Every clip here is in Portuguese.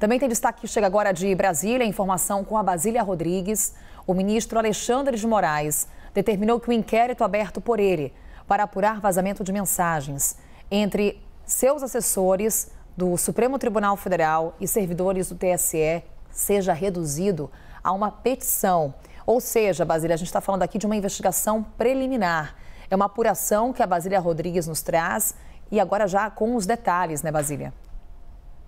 Também tem destaque que chega agora de Brasília, informação com a Basília Rodrigues. O ministro Alexandre de Moraes determinou que o inquérito aberto por ele para apurar vazamento de mensagens entre seus assessores do Supremo Tribunal Federal e servidores do TSE seja reduzido a uma petição. Ou seja, Basília, a gente está falando aqui de uma investigação preliminar. É uma apuração que a Basília Rodrigues nos traz e agora já com os detalhes, né, Basília?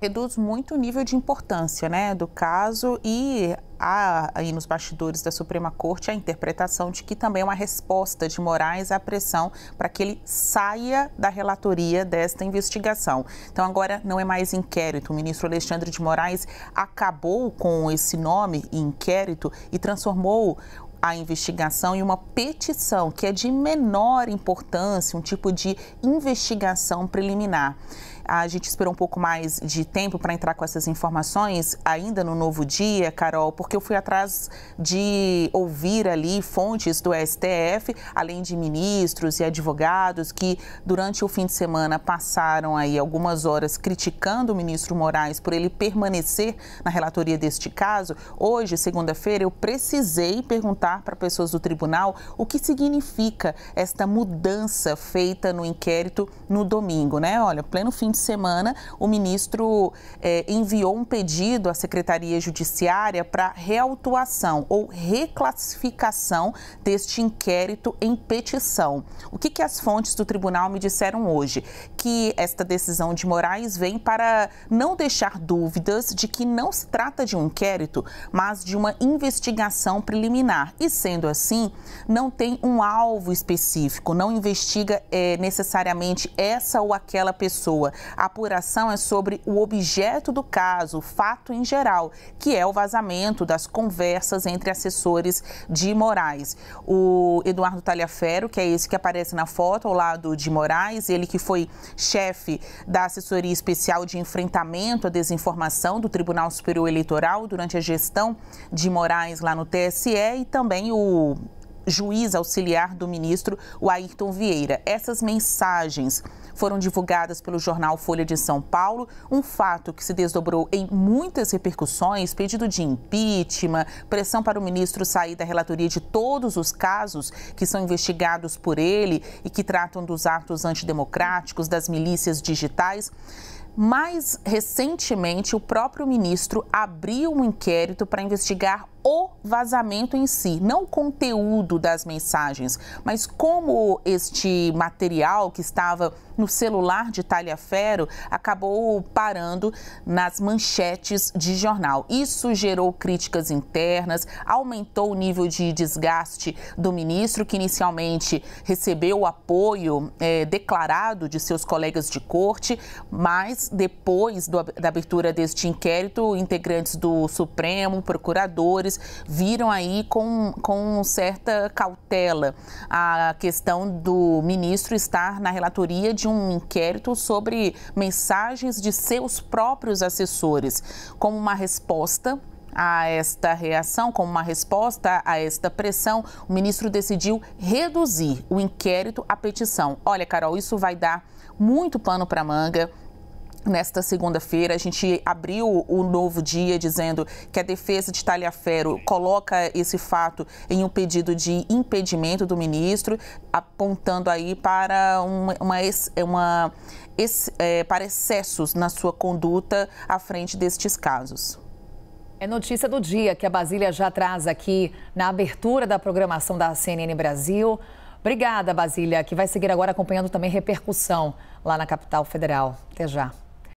reduz muito o nível de importância né, do caso e há aí nos bastidores da Suprema Corte a interpretação de que também é uma resposta de Moraes à pressão para que ele saia da relatoria desta investigação. Então agora não é mais inquérito. O ministro Alexandre de Moraes acabou com esse nome, inquérito, e transformou a investigação e uma petição que é de menor importância, um tipo de investigação preliminar. A gente esperou um pouco mais de tempo para entrar com essas informações ainda no novo dia, Carol, porque eu fui atrás de ouvir ali fontes do STF, além de ministros e advogados que durante o fim de semana passaram aí algumas horas criticando o ministro Moraes por ele permanecer na relatoria deste caso. Hoje, segunda-feira, eu precisei perguntar para pessoas do tribunal o que significa esta mudança feita no inquérito no domingo, né? Olha, pleno fim de semana, o ministro eh, enviou um pedido à Secretaria Judiciária para reautuação ou reclassificação deste inquérito em petição. O que, que as fontes do tribunal me disseram hoje? Que esta decisão de Moraes vem para não deixar dúvidas de que não se trata de um inquérito, mas de uma investigação preliminar. E sendo assim, não tem um alvo específico, não investiga é, necessariamente essa ou aquela pessoa, a apuração é sobre o objeto do caso, o fato em geral, que é o vazamento das conversas entre assessores de Moraes. O Eduardo Talhafero, que é esse que aparece na foto ao lado de Moraes, ele que foi chefe da assessoria especial de enfrentamento à desinformação do Tribunal Superior Eleitoral durante a gestão de Moraes lá no TSE e também o juiz auxiliar do ministro, o Ayrton Vieira. Essas mensagens foram divulgadas pelo jornal Folha de São Paulo, um fato que se desdobrou em muitas repercussões, pedido de impeachment, pressão para o ministro sair da relatoria de todos os casos que são investigados por ele e que tratam dos atos antidemocráticos, das milícias digitais. Mais recentemente, o próprio ministro abriu um inquérito para investigar o vazamento em si, não o conteúdo das mensagens, mas como este material que estava no celular de Talhafero acabou parando nas manchetes de jornal. Isso gerou críticas internas, aumentou o nível de desgaste do ministro, que inicialmente recebeu o apoio é, declarado de seus colegas de corte, mas depois do, da abertura deste inquérito, integrantes do Supremo, procuradores, viram aí com, com certa cautela a questão do ministro estar na relatoria de um inquérito sobre mensagens de seus próprios assessores, como uma resposta a esta reação, como uma resposta a esta pressão, o ministro decidiu reduzir o inquérito à petição. Olha, Carol, isso vai dar muito pano para manga Nesta segunda-feira, a gente abriu o novo dia dizendo que a defesa de Talhafero coloca esse fato em um pedido de impedimento do ministro, apontando aí para uma, uma, uma esse, é, para excessos na sua conduta à frente destes casos. É notícia do dia que a Basília já traz aqui na abertura da programação da CNN Brasil. Obrigada, Basília, que vai seguir agora acompanhando também repercussão lá na capital federal. Até já.